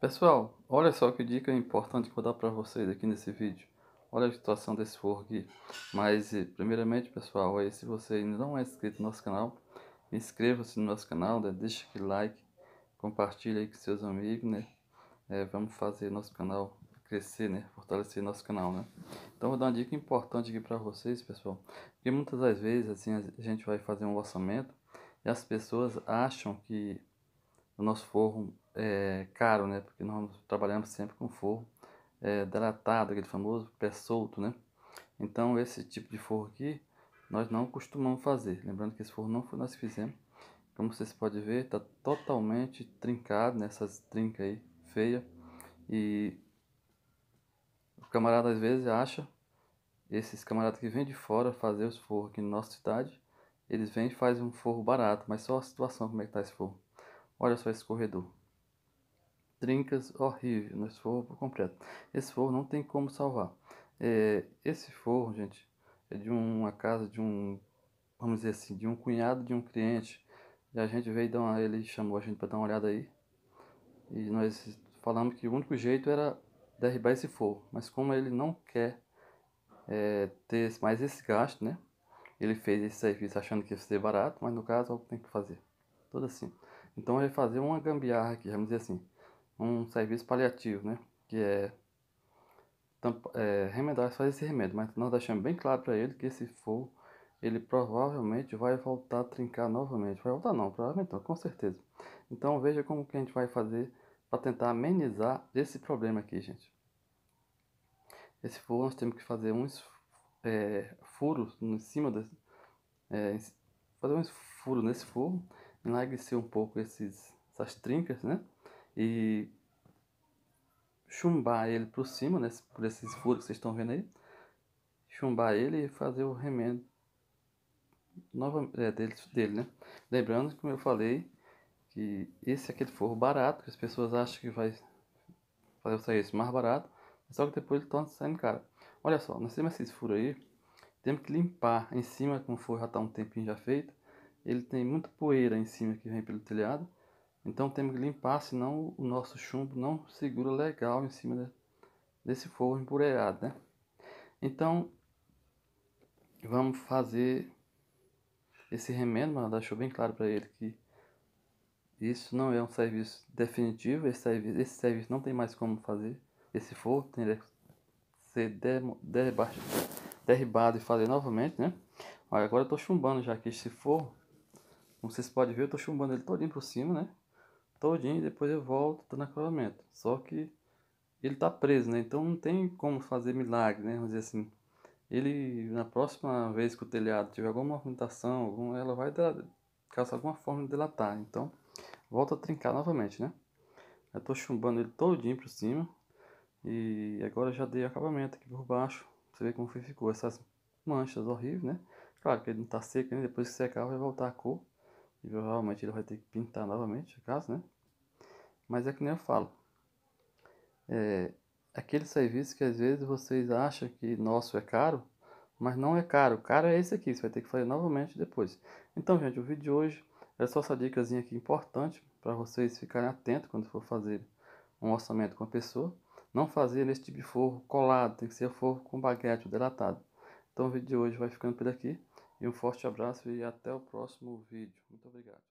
Pessoal, olha só que dica importante que eu vou dar para vocês aqui nesse vídeo. Olha a situação desse forro aqui. Mas, eh, primeiramente, pessoal, aí, se você ainda não é inscrito no nosso canal, inscreva-se no nosso canal, né? deixa aquele like, compartilhe aí com seus amigos, né? É, vamos fazer nosso canal crescer, né? Fortalecer nosso canal, né? Então, vou dar uma dica importante aqui para vocês, pessoal. Porque muitas das vezes, assim, a gente vai fazer um orçamento e as pessoas acham que o nosso forro é caro, né? Porque nós trabalhamos sempre com forro é, delatado, aquele famoso pé solto, né? Então esse tipo de forro aqui nós não costumamos fazer. Lembrando que esse forro não foi nós que fizemos. Como vocês podem ver, está totalmente trincado nessas né? trincas aí feia e o camarada às vezes acha esses camaradas que vêm de fora fazer os forros aqui na nossa cidade, eles vêm e fazem um forro barato, mas só a situação como é que está esse forro. Olha só esse corredor. Trincas horrível no né? esforço completo. Esse forro não tem como salvar. É, esse forro, gente, é de uma casa de um, vamos dizer assim, de um cunhado de um cliente. E a gente veio dar uma, ele chamou a gente para dar uma olhada aí. E nós falamos que o único jeito era derribar esse forro. Mas como ele não quer é, ter mais esse gasto, né? Ele fez esse serviço achando que ia ser barato, mas no caso, algo tem que fazer. Tudo assim. Então ele é fazer uma gambiarra aqui, vamos dizer assim, um serviço paliativo, né? Que é, é remendar, fazer esse remédio, mas nós deixamos bem claro para ele que se for, ele provavelmente vai voltar a trincar novamente. Vai voltar não, provavelmente não, com certeza. Então veja como que a gente vai fazer para tentar amenizar esse problema aqui, gente. Esse furo nós temos que fazer uns é, furos em cima desse, é, fazer uns furos nesse furo enlarguecer um pouco esses, essas trincas, né? E chumbar ele por cima, né? Por esses furos que vocês estão vendo aí. Chumbar ele e fazer o remendo nova, é, dele, dele, né? Lembrando, como eu falei, que esse é aquele forro barato, que as pessoas acham que vai fazer o serviço mais barato, só que depois ele torna saindo caro. Olha só, nós temos esses furos aí, temos que limpar em cima, como foi já está um tempinho já feito, ele tem muita poeira em cima que vem pelo telhado, então temos que limpar, senão o nosso chumbo não segura legal em cima de, desse forro empoeirado, né? Então, vamos fazer esse remendo, mas deixou bem claro para ele que isso não é um serviço definitivo, esse serviço, esse serviço não tem mais como fazer, esse forro tem que ser demo, derribado, derribado e fazer novamente, né? Olha, agora eu estou chumbando já que esse forro como vocês podem ver, eu tô chumbando ele todinho por cima, né? Todinho, e depois eu volto, dando acabamento Só que ele tá preso, né? Então não tem como fazer milagre, né? Vamos dizer assim. Ele, na próxima vez que o telhado tiver alguma movimentação, ela vai causar alguma forma de delatar. Então, volta a trincar novamente, né? Eu tô chumbando ele todinho por cima. E agora já dei acabamento aqui por baixo. Você vê como ficou essas manchas horríveis, né? Claro que ele não tá seco, né? depois que secar vai voltar a cor. E provavelmente ele vai ter que pintar novamente a casa, né? Mas é que nem eu falo. É, aquele serviço que às vezes vocês acham que nosso é caro, mas não é caro. Caro é esse aqui, você vai ter que fazer novamente depois. Então, gente, o vídeo de hoje é só essa dicasinha aqui importante para vocês ficarem atentos quando for fazer um orçamento com a pessoa. Não fazer nesse tipo de forro colado, tem que ser forro com baguete delatado. Então o vídeo de hoje vai ficando por aqui. E um forte abraço e até o próximo vídeo. Muito obrigado.